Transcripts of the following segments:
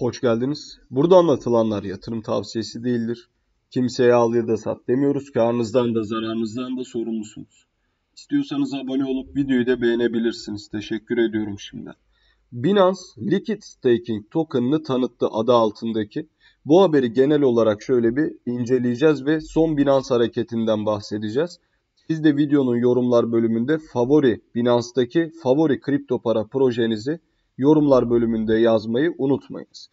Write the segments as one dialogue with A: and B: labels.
A: Hoş geldiniz. Burada anlatılanlar yatırım tavsiyesi değildir. Kimseye al ya da sat demiyoruz. Karnınızdan da zararınızdan da sorumlusunuz. İstiyorsanız abone olup videoyu da beğenebilirsiniz. Teşekkür ediyorum şimdiden. Binance Liquid Staking token'ını tanıttı adı altındaki. Bu haberi genel olarak şöyle bir inceleyeceğiz ve son Binance hareketinden bahsedeceğiz. Siz de videonun yorumlar bölümünde favori Binance'daki favori kripto para projenizi yorumlar bölümünde yazmayı unutmayınız.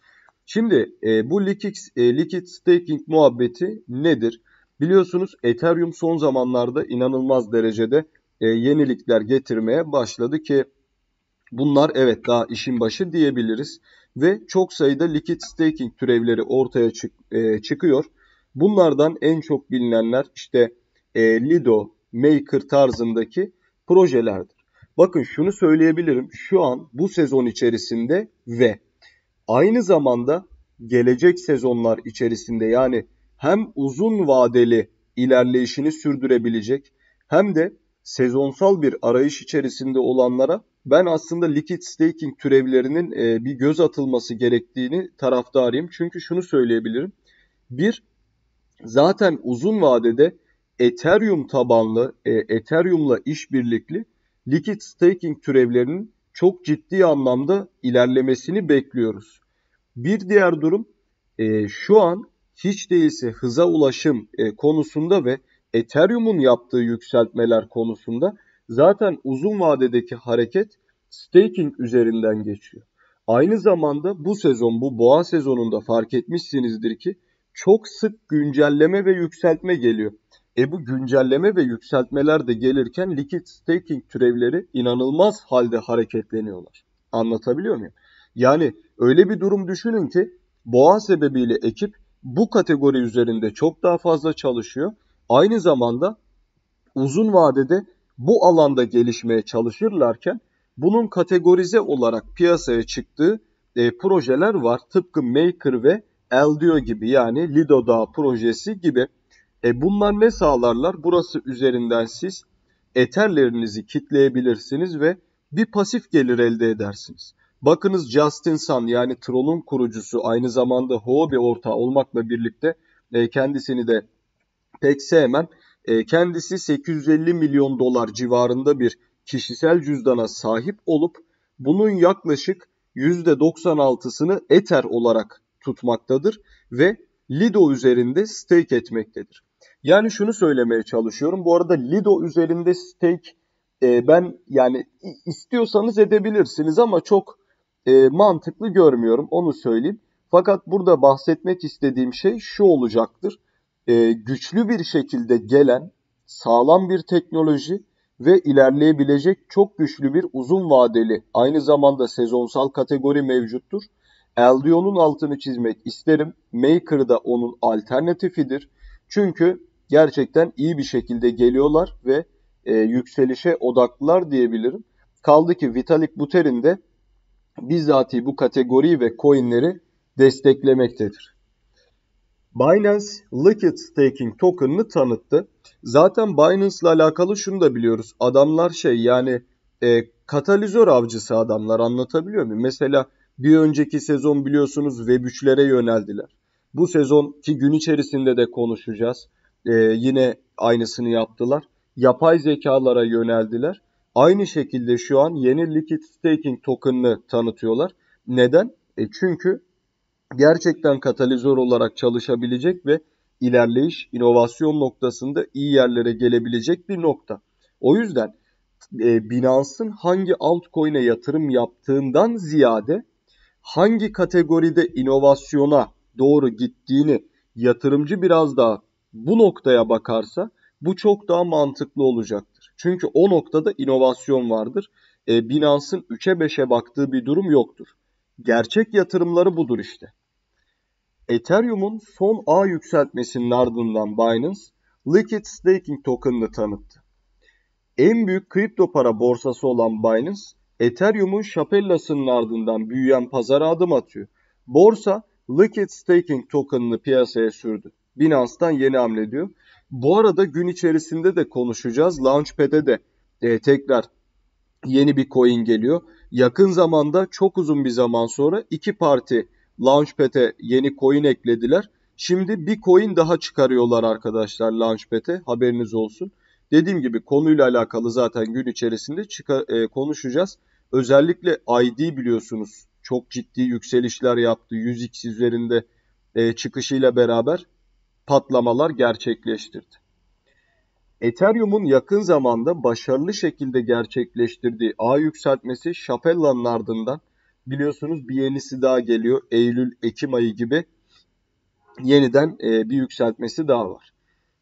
A: Şimdi e, bu liquid, e, liquid staking muhabbeti nedir? Biliyorsunuz Ethereum son zamanlarda inanılmaz derecede e, yenilikler getirmeye başladı ki bunlar evet daha işin başı diyebiliriz. Ve çok sayıda liquid staking türevleri ortaya çık, e, çıkıyor. Bunlardan en çok bilinenler işte e, Lido, Maker tarzındaki projelerdi. Bakın şunu söyleyebilirim. Şu an bu sezon içerisinde ve aynı zamanda gelecek sezonlar içerisinde yani hem uzun vadeli ilerleyişini sürdürebilecek hem de sezonsal bir arayış içerisinde olanlara ben aslında liquid staking türevlerinin e, bir göz atılması gerektiğini taraftarıyım. Çünkü şunu söyleyebilirim. Bir, zaten uzun vadede Ethereum tabanlı, e, Ethereum'la işbirlikli liquid staking türevlerinin çok ciddi anlamda ilerlemesini bekliyoruz. Bir diğer durum e, şu an hiç değilse hıza ulaşım e, konusunda ve Ethereum'un yaptığı yükseltmeler konusunda zaten uzun vadedeki hareket staking üzerinden geçiyor. Aynı zamanda bu sezon bu boğa sezonunda fark etmişsinizdir ki çok sık güncelleme ve yükseltme geliyor. E bu güncelleme ve yükseltmeler de gelirken liquid staking türevleri inanılmaz halde hareketleniyorlar. Anlatabiliyor muyum? Yani öyle bir durum düşünün ki boğa sebebiyle ekip bu kategori üzerinde çok daha fazla çalışıyor. Aynı zamanda uzun vadede bu alanda gelişmeye çalışırlarken bunun kategorize olarak piyasaya çıktığı e, projeler var. Tıpkı Maker ve Eldio gibi yani Lido Dağ projesi gibi e bunlar ne sağlarlar? Burası üzerinden siz eterlerinizi kitleyebilirsiniz ve bir pasif gelir elde edersiniz. Bakınız Justin Sun yani Troll'un kurucusu aynı zamanda Huobi ortağı olmakla birlikte e, kendisini de pek sevmem. E, kendisi 850 milyon dolar civarında bir kişisel cüzdana sahip olup bunun yaklaşık %96'sını Ether olarak tutmaktadır ve Lido üzerinde stake etmektedir. Yani şunu söylemeye çalışıyorum. Bu arada Lido üzerinde stake e, ben yani istiyorsanız edebilirsiniz ama çok e, mantıklı görmüyorum onu söyleyeyim. Fakat burada bahsetmek istediğim şey şu olacaktır. E, güçlü bir şekilde gelen sağlam bir teknoloji ve ilerleyebilecek çok güçlü bir uzun vadeli aynı zamanda sezonsal kategori mevcuttur. Eldeon'un altını çizmek isterim. Maker da onun alternatifidir. Çünkü gerçekten iyi bir şekilde geliyorlar ve e, yükselişe odaklılar diyebilirim. Kaldı ki Vitalik Buterin de bizzati bu kategori ve coinleri desteklemektedir. Binance Liquid Staking token'ını tanıttı. Zaten Binance'la alakalı şunu da biliyoruz. Adamlar şey yani e, katalizör avcısı adamlar anlatabiliyor muyum? Mesela bir önceki sezon biliyorsunuz Web3'lere yöneldiler. Bu sezon ki gün içerisinde de konuşacağız e, yine aynısını yaptılar. Yapay zekalara yöneldiler. Aynı şekilde şu an yeni Liquid Staking token'ını tanıtıyorlar. Neden? E çünkü gerçekten katalizör olarak çalışabilecek ve ilerleyiş, inovasyon noktasında iyi yerlere gelebilecek bir nokta. O yüzden e, Binance'ın hangi altcoin'e yatırım yaptığından ziyade hangi kategoride inovasyona doğru gittiğini yatırımcı biraz daha bu noktaya bakarsa bu çok daha mantıklı olacaktır. Çünkü o noktada inovasyon vardır. E, Binance'ın 3'e 5'e baktığı bir durum yoktur. Gerçek yatırımları budur işte. Ethereum'un son ağ yükseltmesinin ardından Binance, Liquid Staking Token'ını tanıttı. En büyük kripto para borsası olan Binance, Ethereum'un şapellasının ardından büyüyen pazara adım atıyor. Borsa Liquid Staking Token'ını piyasaya sürdü. Binance'tan yeni hamle diyor. Bu arada gün içerisinde de konuşacağız. Launchpad'e de e, tekrar yeni bir coin geliyor. Yakın zamanda çok uzun bir zaman sonra iki parti Launchpad'e yeni coin eklediler. Şimdi bir coin daha çıkarıyorlar arkadaşlar Launchpad'e haberiniz olsun. Dediğim gibi konuyla alakalı zaten gün içerisinde çıkar, e, konuşacağız. Özellikle ID biliyorsunuz çok ciddi yükselişler yaptı. 100x üzerinde e, çıkışıyla beraber patlamalar gerçekleştirdi. Ethereum'un yakın zamanda başarılı şekilde gerçekleştirdiği A yükseltmesi Chapella'nın ardından biliyorsunuz bir yenisi daha geliyor. Eylül-Ekim ayı gibi yeniden e, bir yükseltmesi daha var.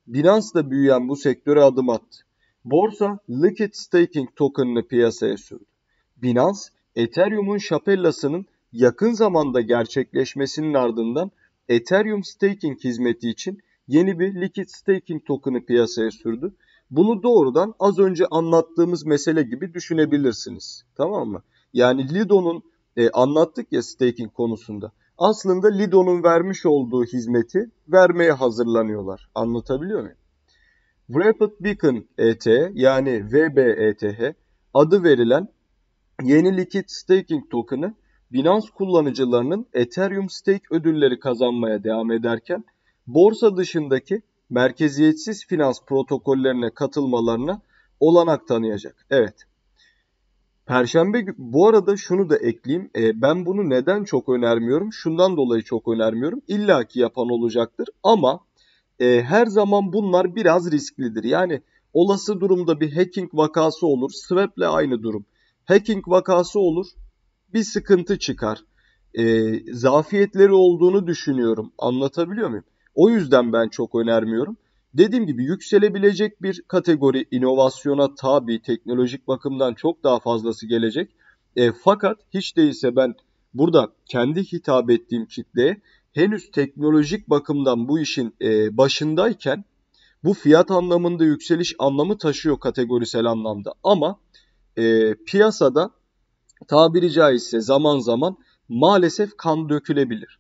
A: Binance da büyüyen bu sektöre adım attı. Borsa Liquid Staking tokenını piyasaya sürdü. Binance, Ethereum'un şapellasının yakın zamanda gerçekleşmesinin ardından Ethereum staking hizmeti için yeni bir Liquid staking token'ı piyasaya sürdü. Bunu doğrudan az önce anlattığımız mesele gibi düşünebilirsiniz. Tamam mı? Yani Lido'nun e, anlattık ya staking konusunda. Aslında Lido'nun vermiş olduğu hizmeti vermeye hazırlanıyorlar. Anlatabiliyor muyum? Wrapped Beacon ET yani VBETH adı verilen yeni Liquid Staking token'ı Binance kullanıcılarının Ethereum stake ödülleri kazanmaya devam ederken borsa dışındaki merkeziyetsiz finans protokollerine katılmalarına olanak tanıyacak. Evet. Perşembe bu arada şunu da ekleyeyim. E, ben bunu neden çok önermiyorum? Şundan dolayı çok önermiyorum. İlla ki yapan olacaktır ama e, her zaman bunlar biraz risklidir. Yani olası durumda bir hacking vakası olur. Swap'le aynı durum. Hacking vakası olur bir sıkıntı çıkar. E, zafiyetleri olduğunu düşünüyorum. Anlatabiliyor muyum? O yüzden ben çok önermiyorum. Dediğim gibi yükselebilecek bir kategori inovasyona tabi teknolojik bakımdan çok daha fazlası gelecek. E, fakat hiç değilse ben burada kendi hitap ettiğim kitleye henüz teknolojik bakımdan bu işin e, başındayken bu fiyat anlamında yükseliş anlamı taşıyor kategorisel anlamda. Ama e, piyasada tabiri caizse zaman zaman maalesef kan dökülebilir.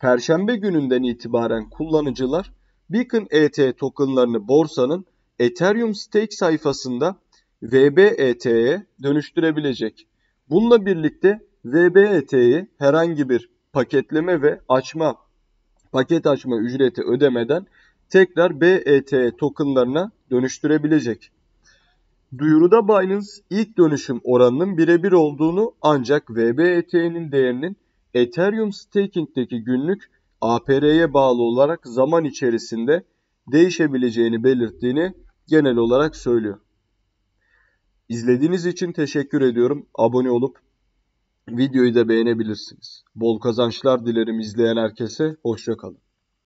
A: Perşembe gününden itibaren kullanıcılar Beacon ET tokenlarını borsanın Ethereum stake sayfasında VBET'ye dönüştürebilecek. Bununla birlikte VBET'yi herhangi bir paketleme ve açma paket açma ücreti ödemeden tekrar BET tokenlarına dönüştürebilecek. Duyuruda Binance ilk dönüşüm oranının birebir olduğunu ancak VBET'nin değerinin Ethereum Staking'deki günlük APR'ye bağlı olarak zaman içerisinde değişebileceğini belirttiğini genel olarak söylüyor. İzlediğiniz için teşekkür ediyorum. Abone olup videoyu da beğenebilirsiniz. Bol kazançlar dilerim izleyen herkese. Hoşçakalın.